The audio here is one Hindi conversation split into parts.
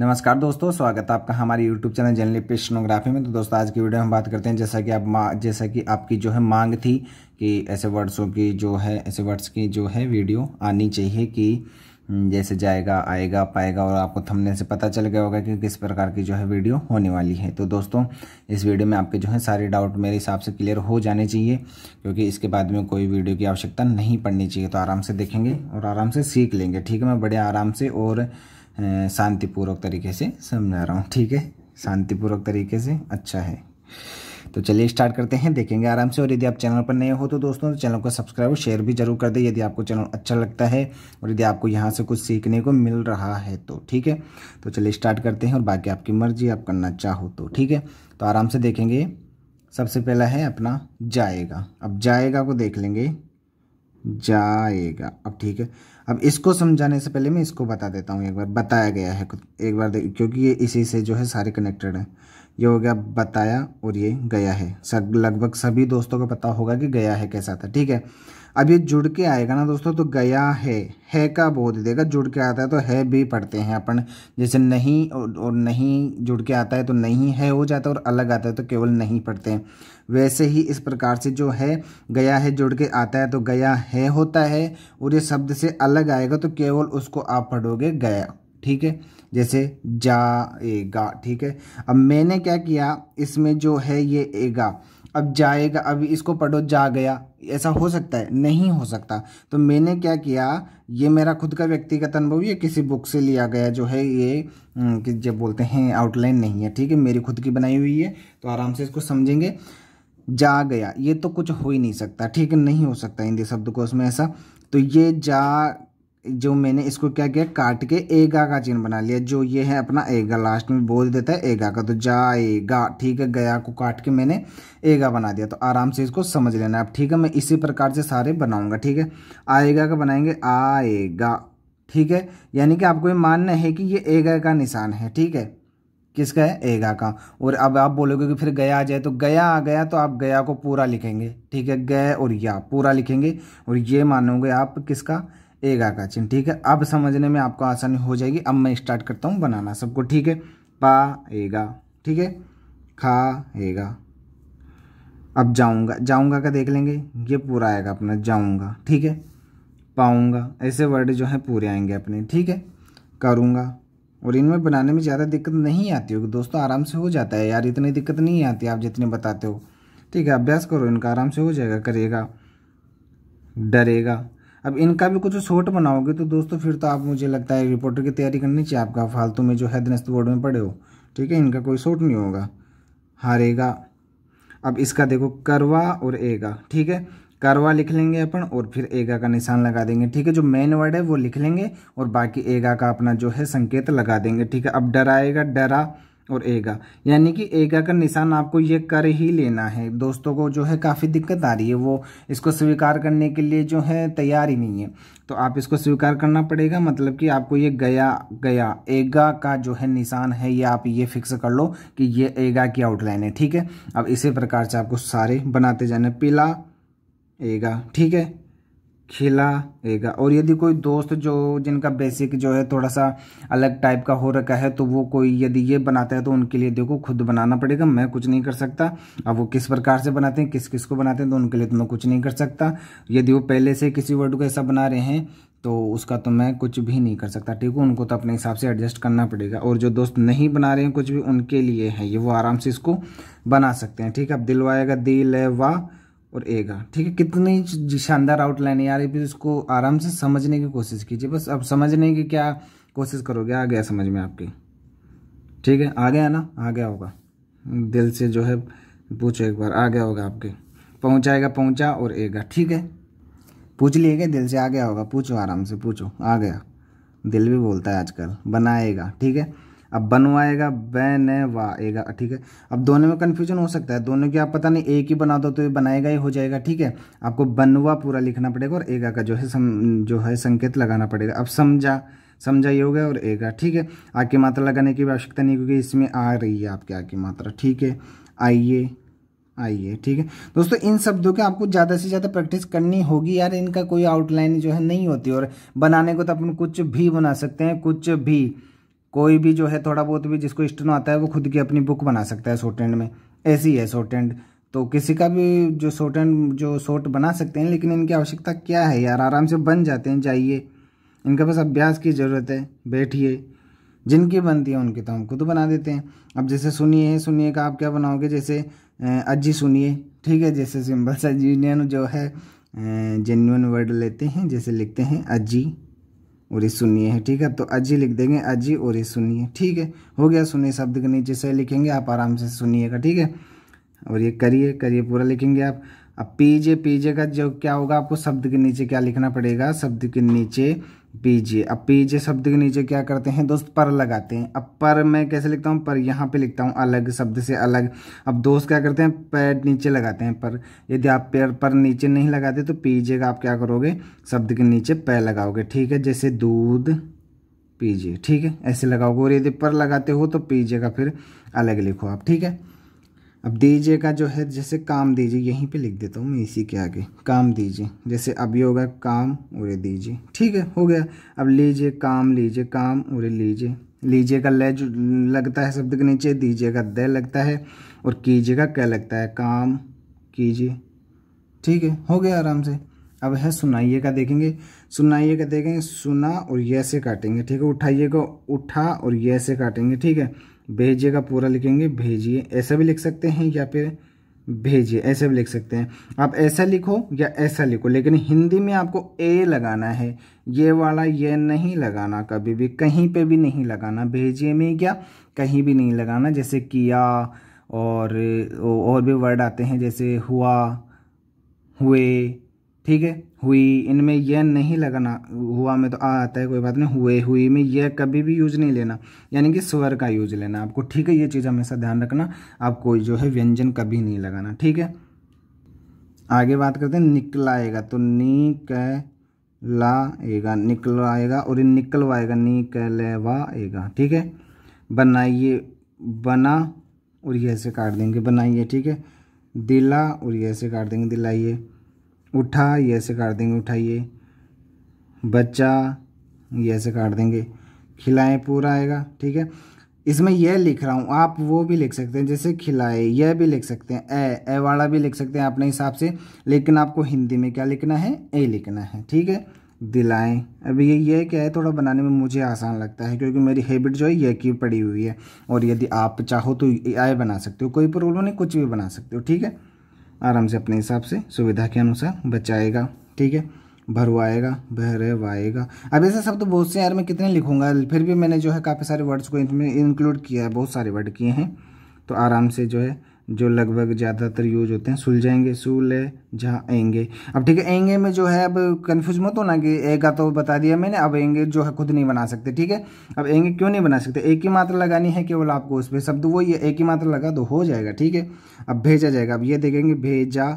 नमस्कार दोस्तों स्वागत है आपका हमारे YouTube चैनल जनली पे में तो दोस्तों आज की वीडियो में हम बात करते हैं जैसा कि आप जैसा कि आपकी जो है मांग थी कि ऐसे वर्ड्सों की जो है ऐसे वर्ड्स की जो है वीडियो आनी चाहिए कि हम्म, जैसे जाएगा आएगा पाएगा और आपको थमने से पता चल गया होगा कि किस प्रकार की जो है वीडियो होने वाली है तो दोस्तों इस वीडियो में आपके जो है सारे डाउट मेरे हिसाब से क्लियर हो जाने चाहिए क्योंकि इसके बाद में कोई वीडियो की आवश्यकता नहीं पड़नी चाहिए तो आराम से देखेंगे और आराम से सीख लेंगे ठीक है मैं बड़े आराम से और शांतिपूर्वक तरीके से समझा रहा हूँ ठीक है शांतिपूर्वक तरीके से अच्छा है तो चलिए स्टार्ट करते हैं देखेंगे आराम से और यदि आप चैनल पर नए हो तो दोस्तों चैनल को सब्सक्राइब और शेयर भी जरूर कर दें यदि आपको चैनल अच्छा लगता है और यदि आपको यहाँ से कुछ सीखने को मिल रहा है तो ठीक है तो चलिए स्टार्ट करते हैं और बाकी आपकी मर्जी आप करना चाहो तो ठीक है तो आराम से देखेंगे सबसे पहला है अपना जाएगा अब जाएगा को देख लेंगे जाएगा अब ठीक है अब इसको समझाने से पहले मैं इसको बता देता हूँ एक बार बताया गया है एक बार देख क्योंकि ये इसी से जो है सारे कनेक्टेड हैं ये हो गया बताया और ये गया है सब लगभग सभी दोस्तों को पता होगा कि गया है कैसा था ठीक है अब ये जुड़ के आएगा ना दोस्तों तो गया है है का बोध देगा जुड़ के आता है तो है भी पढ़ते हैं अपन जैसे नहीं और, और नहीं जुड़ के आता है तो नहीं है हो जाता है और अलग आता है तो केवल नहीं पढ़ते हैं वैसे ही इस प्रकार से जो है गया है जुड़ के आता है तो गया है होता है और ये शब्द से अलग आएगा तो केवल उसको आप पढ़ोगे गया ठीक है जैसे जाएगा ठीक है अब मैंने क्या किया इसमें जो है ये एगा अब जाएगा अभी इसको पढ़ो जा गया ऐसा हो सकता है नहीं हो सकता तो मैंने क्या किया ये मेरा खुद का व्यक्तिगत अनुभव ये किसी बुक से लिया गया जो है ये कि जब बोलते हैं आउटलाइन नहीं है ठीक है मेरी खुद की बनाई हुई है तो आराम से इसको समझेंगे जा गया ये तो कुछ हो ही नहीं सकता ठीक है नहीं हो सकता हिंदी शब्द को उसमें ऐसा तो ये जा जो मैंने इसको क्या किया काट के एगा का चिन्ह बना लिया जो ये है अपना एगा लास्ट में बोल देता है एगा का तो जाएगा ठीक है गया को काट के मैंने एगा बना दिया तो आराम से इसको समझ लेना अब ठीक है मैं इसी प्रकार से सारे बनाऊंगा ठीक है आएगा का बनाएंगे आएगा ठीक है यानी कि आपको ये मानना है कि ये एगा का निशान है ठीक है किसका है एगा का और अब आप बोलोगे कि फिर गया आ जाए तो गया आ गया तो आप गया को पूरा लिखेंगे ठीक है गए और या पूरा लिखेंगे और ये मानोगे आप किसका एगा का चिन्ह ठीक है अब समझने में आपको आसानी हो जाएगी अब मैं स्टार्ट करता हूँ बनाना सबको ठीक है पाएगा ठीक है खाएगा अब जाऊँगा जाऊँगा का देख लेंगे ये पूरा आएगा अपना जाऊँगा ठीक है पाऊँगा ऐसे वर्ड जो हैं पूरे आएंगे अपने ठीक है करूँगा और इनमें बनाने में ज़्यादा दिक्कत नहीं आती होगी दोस्तों आराम से हो जाता है यार इतनी दिक्कत नहीं आती आप जितने बताते हो ठीक है अभ्यास करो इनका आराम से हो जाएगा करेगा डरेगा अब इनका भी कुछ शॉर्ट बनाओगे तो दोस्तों फिर तो आप मुझे लगता है रिपोर्टर की तैयारी करनी चाहिए आपका फालतू में जो है दनस्त बोर्ड में पड़े हो ठीक है इनका कोई शॉर्ट नहीं होगा हारेगा अब इसका देखो करवा और एगा ठीक है करवा लिख लेंगे अपन और फिर एगा का निशान लगा देंगे ठीक है जो मेन वर्ड है वो लिख लेंगे और बाकी एगा का अपना जो है संकेत लगा देंगे ठीक है अब डराएगा डरा और एगा यानी कि एगा का निशान आपको ये कर ही लेना है दोस्तों को जो है काफ़ी दिक्कत आ रही है वो इसको स्वीकार करने के लिए जो है तैयार ही नहीं है तो आप इसको स्वीकार करना पड़ेगा मतलब कि आपको ये गया गया एगा का जो है निशान है ये आप ये फिक्स कर लो कि ये एगा की आउटलाइन है ठीक है अब इसी प्रकार से आपको सारे बनाते जाना पीला एगा ठीक है खिलाएगा और यदि कोई दोस्त जो जिनका बेसिक जो है थोड़ा सा अलग टाइप का हो रखा है तो वो कोई यदि ये बनाता है तो उनके लिए देखो खुद बनाना पड़ेगा मैं कुछ नहीं कर सकता अब वो किस प्रकार से बनाते हैं किस किस को बनाते हैं तो उनके लिए तो मैं कुछ नहीं कर सकता यदि वो पहले से किसी वर्ड को ऐसा बना रहे हैं तो उसका तो मैं कुछ भी नहीं कर सकता ठीक है उनको तो अपने हिसाब से एडजस्ट करना पड़ेगा और जो दोस्त नहीं बना रहे हैं कुछ भी उनके लिए है ये वो आराम से इसको बना सकते हैं ठीक है अब दिलवाएगा दिल है वाह और ए का ठीक है कितनी शानदार आउटलाइन है यार ये इसको आराम से समझने की कोशिश कीजिए बस अब समझने की क्या कोशिश करोगे आ गया समझ में आपकी ठीक है आ गया ना आ गया होगा दिल से जो है पूछो एक बार आ गया होगा आपके पहुँचाएगा पहुँचा और एगा ठीक है पूछ लिएगा दिल से आ गया होगा पूछो आराम से पूछो आ गया दिल भी बोलता है आजकल बनाएगा ठीक है अब बनवाएगा वाएगा ठीक है अब दोनों में कन्फ्यूजन हो सकता है दोनों की आप पता नहीं एक ही बना दो तो ये बनाएगा ही हो जाएगा ठीक है आपको बनवा पूरा लिखना पड़ेगा और एगा का जो है सम, जो है संकेत लगाना पड़ेगा अब समझा समझा ये हो गया और एगा ठीक है आके की मात्रा लगाने की भी आवश्यकता नहीं क्योंकि इसमें आ रही है आपकी आके की मात्रा ठीक है आइए आइए ठीक है दोस्तों इन शब्दों के आपको ज़्यादा से ज़्यादा प्रैक्टिस करनी होगी यार इनका कोई आउटलाइन जो है नहीं होती और बनाने को तो अपन कुछ भी बना सकते हैं कुछ भी कोई भी जो है थोड़ा बहुत भी जिसको स्टनो आता है वो खुद की अपनी बुक बना सकता है शॉर्ट एंड में ऐसी है शॉर्ट एंड तो किसी का भी जो शॉर्ट एंड जो शॉर्ट बना सकते हैं लेकिन इनकी आवश्यकता क्या है यार आराम से बन जाते हैं जाइए इनके पास अभ्यास की ज़रूरत है बैठिए जिनकी बनती है उनकी तो हम खुद बना देते हैं अब जैसे सुनिए सुनिए का आप क्या बनाओगे जैसे अज्जी सुनिए ठीक है जैसे सिंपल सा जो है जेन्यून वर्ड लेते हैं जैसे लिखते हैं अज्जी और ये सुनिए है ठीक है तो अजी लिख देंगे अजी और सुनिए ठीक है हो गया सुनिए शब्द के नीचे से लिखेंगे आप आराम से सुनिएगा ठीक है और ये करिए करिए पूरा लिखेंगे आप अब पीजे पीजे का जो क्या होगा आपको शब्द के नीचे क्या लिखना पड़ेगा शब्द के नीचे पीजे अब पीजे शब्द के नीचे क्या करते हैं दोस्त पर लगाते हैं अब पर मैं कैसे लिखता हूँ पर यहाँ पे लिखता हूँ अलग शब्द से अलग अब दोस्त क्या करते हैं पैर नीचे लगाते हैं पर यदि आप पैर पर नीचे नहीं लगाते तो पीजे का आप क्या करोगे शब्द के नीचे पैर लगाओगे ठीक है जैसे दूध पीजे ठीक है ऐसे लगाओगे और यदि पर लगाते हो तो पीजे का फिर अलग लिखो आप ठीक है अब दीजिए का जो है जैसे काम दीजिए यहीं पे लिख देता हूँ मैं इसी के आगे काम दीजिए जैसे अब ये होगा काम उरे दीजिए ठीक है हो गया अब लीजिए काम लीजिए काम उरे लीजिए लीजिए का ले लगता है शब्द के नीचे दीजिए का दे लगता है और कीजिए का क्या लगता है काम कीजिए ठीक है हो गया आराम से अब है सुनाइए का देखेंगे सुनाइए का देखेंगे सुना और ये से काटेंगे ठीक है उठाइए को उठा और ये से काटेंगे ठीक है भेजिए का पूरा लिखेंगे भेजिए ऐसा भी लिख सकते हैं या फिर भेजिए ऐसे भी लिख सकते हैं आप ऐसा लिखो या ऐसा लिखो लेकिन हिंदी में आपको ए लगाना है ये वाला ये नहीं लगाना कभी भी कहीं पे भी नहीं लगाना भेजिए में क्या कहीं भी नहीं लगाना जैसे किया और और भी वर्ड आते हैं जैसे हुआ हुए ठीक है हुई इनमें यह नहीं लगाना हुआ में तो आ आता है कोई बात नहीं हुए हुई में यह कभी भी यूज नहीं लेना यानी कि स्वर का यूज लेना आपको ठीक है ये चीज़ हमेशा ध्यान रखना आपको जो है व्यंजन कभी नहीं लगाना ठीक है आगे बात करते हैं निकलाएगा तो नी क लाएगा निकलवाएगा और निकलवाएगा नी लेगा ठीक है बनाइए बना और यह से काट देंगे बनाइए ठीक है दिला और यह से काट देंगे दिलाइए उठा ये ऐसे काट देंगे उठाइए बच्चा ये ऐसे काट देंगे खिलाएं पूरा आएगा ठीक है इसमें यह लिख रहा हूँ आप वो भी लिख सकते हैं जैसे खिलाए यह भी लिख सकते हैं ए ए वाला भी लिख सकते हैं अपने हिसाब से लेकिन आपको हिंदी में क्या लिखना है ए लिखना है ठीक है दिलाएं अब ये ये क्या है थोड़ा बनाने में मुझे आसान लगता है क्योंकि मेरी हैबिट जो है ये की पड़ी हुई है और यदि आप चाहो तो आए बना सकते हो कोई प्रॉब्लम नहीं कुछ भी बना सकते हो ठीक है आराम से अपने हिसाब से सुविधा के अनुसार बचाएगा ठीक है भरवाएगा भरवाएगा अब ऐसे शब्द तो बहुत से यार मैं कितने लिखूंगा फिर भी मैंने जो है काफ़ी सारे वर्ड्स को इनमें इंक्लूड किया है बहुत सारे वर्ड किए हैं तो आराम से जो है जो लगभग ज़्यादातर यूज होते हैं सुलझाएंगे जहाँ एंगे अब ठीक है एंगे में जो है अब कन्फ्यूज मत हो ना कि ए का तो बता दिया मैंने अब एंगे जो है खुद नहीं बना सकते ठीक है अब एंगे क्यों नहीं बना सकते एक ही मात्रा लगानी है केवल आपको उस पर शब्द वो ये एक ही मात्रा लगा दो हो जाएगा ठीक है अब भेजा जाएगा अब ये देखेंगे भेजा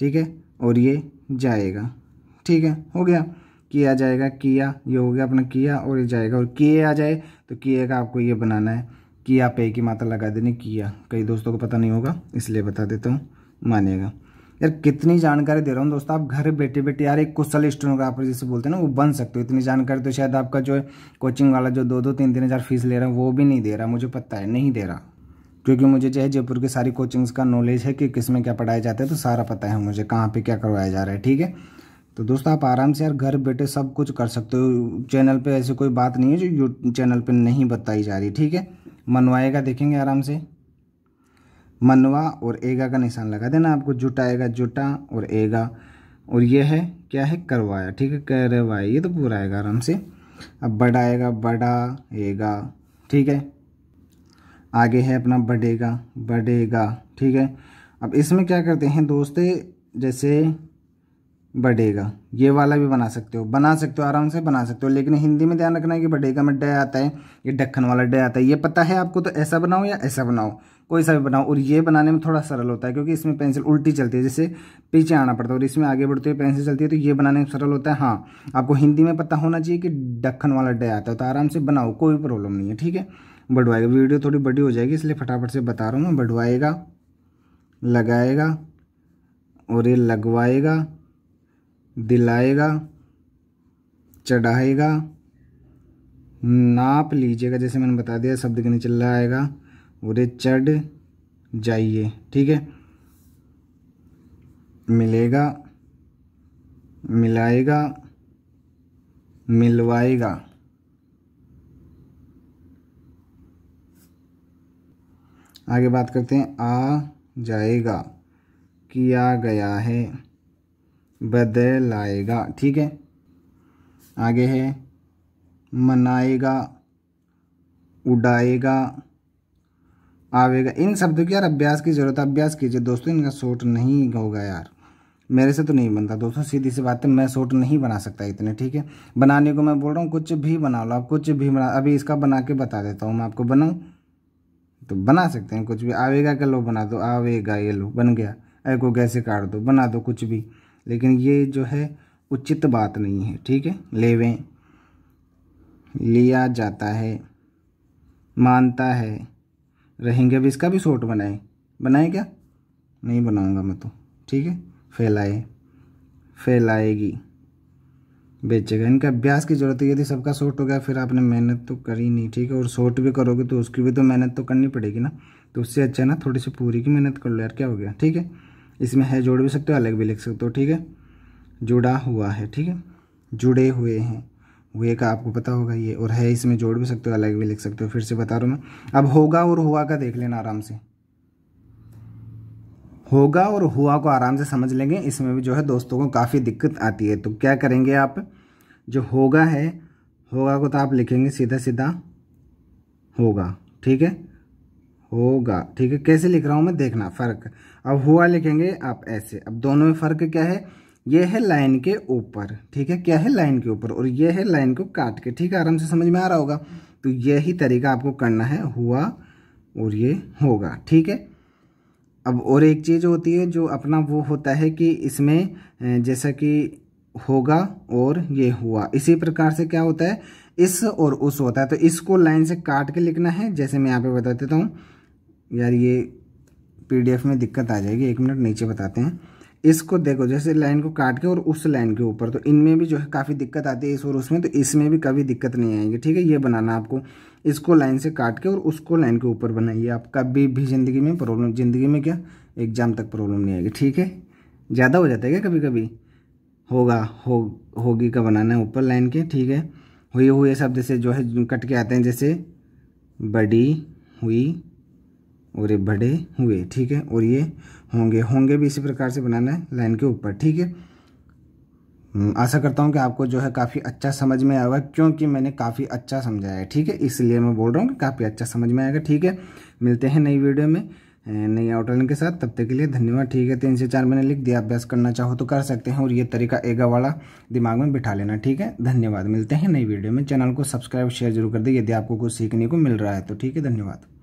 ठीक है और ये जाएगा ठीक है हो गया किया जाएगा किया ये हो गया अपना किया और ये जाएगा और किए आ जाए तो किए का आपको ये बनाना है किया पे की मात्रा लगा देने किया कई दोस्तों को पता नहीं होगा इसलिए बता देता हूँ मानिएगा यार कितनी जानकारी दे रहा हूँ दोस्तों आप घर बैठे बैठे यार एक कुशल स्टोनोग्राफर जिसे बोलते हैं ना वो बन सकते हो इतनी जानकारी तो शायद आपका जो है कोचिंग वाला जो दो दो तीन तीन हज़ार फीस ले रहा है वो भी नहीं दे रहा मुझे पता है नहीं दे रहा क्योंकि मुझे जो है जयपुर के सारी कोचिंग्स का नॉलेज है कि किस में क्या पढ़ाया जाता है तो सारा पता है मुझे कहाँ पर क्या करवाया जा रहा है ठीक है तो दोस्तों आप आराम से यार घर बैठे सब कुछ कर सकते हो चैनल पर ऐसी कोई बात नहीं है जो चैनल पर नहीं बताई जा रही ठीक है मनवाएगा देखेंगे आराम से मनवा और एगा का निशान लगा देना आपको जुटाएगा जुटा और एगा और ये है क्या है करवाया ठीक है करवाया ये तो पूरा आएगा आराम से अब बढ़ाएगा एगा ठीक है आगे है अपना बढ़ेगा बढ़ेगा ठीक है अब इसमें क्या करते हैं दोस्त जैसे बढ़ेगा ये वाला भी बना सकते हो बना सकते हो आराम से बना सकते हो लेकिन हिंदी में ध्यान रखना है कि बढ़ेगा में डे आता है ये ढक्खन वाला डे आता है ये पता है आपको तो ऐसा बनाओ या ऐसा बनाओ कोई सा भी बनाओ और ये बनाने में थोड़ा सरल होता है क्योंकि इसमें पेंसिल उल्टी चलती है जैसे पीछे आना पड़ता है और इसमें आगे बढ़ते हुए पेंसिल चलती है तो ये बनाने में सरल होता है हाँ आपको हिंदी में पता होना चाहिए कि ढक्खन वाला डे आता है तो आराम से बनाओ कोई प्रॉब्लम नहीं है ठीक है बढ़वाएगा वीडियो थोड़ी बड़ी हो जाएगी इसलिए फटाफट से बता रहा हूँ मैं बढ़वाएगा लगाएगा और ये लगवाएगा दिलाएगा चढ़ाएगा नाप लीजिएगा जैसे मैंने बता दिया शब्द के नीचे ला आएगा बोले चढ़ जाइए ठीक है मिलेगा मिलाएगा मिलवाएगा आगे बात करते हैं आ जाएगा किया गया है बदलाएगा ठीक है आगे है मनाएगा उड़ाएगा आवेगा इन शब्दों की यार अभ्यास की ज़रूरत है अभ्यास कीजिए दोस्तों इनका शॉर्ट नहीं होगा यार मेरे से तो नहीं बनता दोस्तों सीधी सी बात है मैं शॉर्ट नहीं बना सकता इतने ठीक है बनाने को मैं बोल रहा हूँ कुछ भी बना लो आप कुछ भी बना अभी इसका बना के बता देता हूँ मैं आपको बनाऊँ तो बना सकते हैं कुछ भी आवेगा का लो बना दो आवेगा ये लो बन गया ऐ को कैसे काट दो बना दो कुछ भी लेकिन ये जो है उचित बात नहीं है ठीक है लेवें लिया जाता है मानता है रहेंगे अब इसका भी शॉर्ट बनाए बनाए क्या नहीं बनाऊंगा मैं तो ठीक है फैलाए फैलाएगी बेचेगा इनका अभ्यास की ज़रूरत है यदि सबका शॉर्ट हो गया फिर आपने मेहनत तो करी नहीं ठीक है और शॉर्ट भी करोगे तो उसकी भी तो मेहनत तो करनी पड़ेगी ना तो उससे अच्छा ना थोड़ी सी पूरी की मेहनत कर लो यार क्या हो गया ठीक है इसमें है जोड़ भी सकते हो अलग भी लिख सकते हो ठीक है जुड़ा हुआ है ठीक है जुड़े हुए हैं हुए का आपको पता होगा ये और है इसमें जोड़ भी सकते हो अलग भी लिख सकते हो फिर से बता रहा हूँ मैं अब होगा और हुआ का देख लेना आराम से होगा और हुआ को आराम से समझ लेंगे इसमें भी जो है दोस्तों को काफ़ी दिक्कत आती है तो क्या करेंगे आप जो होगा है होगा को तो आप लिखेंगे सीधा सीधा होगा ठीक है होगा ठीक है कैसे लिख रहा हूँ मैं देखना फ़र्क अब हुआ लिखेंगे आप ऐसे अब दोनों में फ़र्क क्या है ये है लाइन के ऊपर ठीक है क्या है लाइन के ऊपर और ये है लाइन को काट के ठीक है आराम से समझ में आ रहा होगा तो यही तरीका आपको करना है हुआ और ये होगा ठीक है अब और एक चीज़ होती है जो अपना वो होता है कि इसमें जैसा कि होगा और ये हुआ इसी प्रकार से क्या होता है इस और उस होता है तो इसको लाइन से काट के लिखना है जैसे मैं यहाँ पे बता देता हूँ यार ये पीडीएफ में दिक्कत आ जाएगी एक मिनट नीचे बताते हैं इसको देखो जैसे लाइन को काट के और उस लाइन के ऊपर तो इनमें भी जो है काफ़ी दिक्कत आती है इस और उसमें तो इसमें भी कभी दिक्कत नहीं आएगी ठीक है ये बनाना आपको इसको लाइन से काट के और उसको लाइन के ऊपर बनाइए आप कभी भी ज़िंदगी में प्रॉब्लम ज़िंदगी में क्या एग्ज़ाम तक प्रॉब्लम नहीं आएगी ठीक है ज़्यादा हो जाता है क्या कभी कभी होगा हो होगी का बनाना है ऊपर लाइन के ठीक है हुए हुए शब्द से जो है कट के आते हैं जैसे बड़ी हुई और ये बड़े हुए ठीक है और ये होंगे होंगे भी इसी प्रकार से बनाना है लाइन के ऊपर ठीक है हम्म, आशा करता हूँ कि आपको जो है काफ़ी अच्छा समझ में आएगा क्योंकि मैंने काफ़ी अच्छा समझाया है ठीक है इसलिए मैं बोल रहा हूँ कि काफ़ी अच्छा समझ में आएगा ठीक है मिलते हैं नई वीडियो में नई आउटलाइन के साथ तब तक के लिए धन्यवाद ठीक है तीन से चार मैंने लिख दिया अभ्यास करना चाहो तो कर सकते हैं और ये तरीका एगा वाला दिमाग में बिठा लेना ठीक है धन्यवाद मिलते हैं नई वीडियो में चैनल को सब्सक्राइब शेयर जरूर कर दें यदि आपको कुछ सीखने को मिल रहा है तो ठीक है धन्यवाद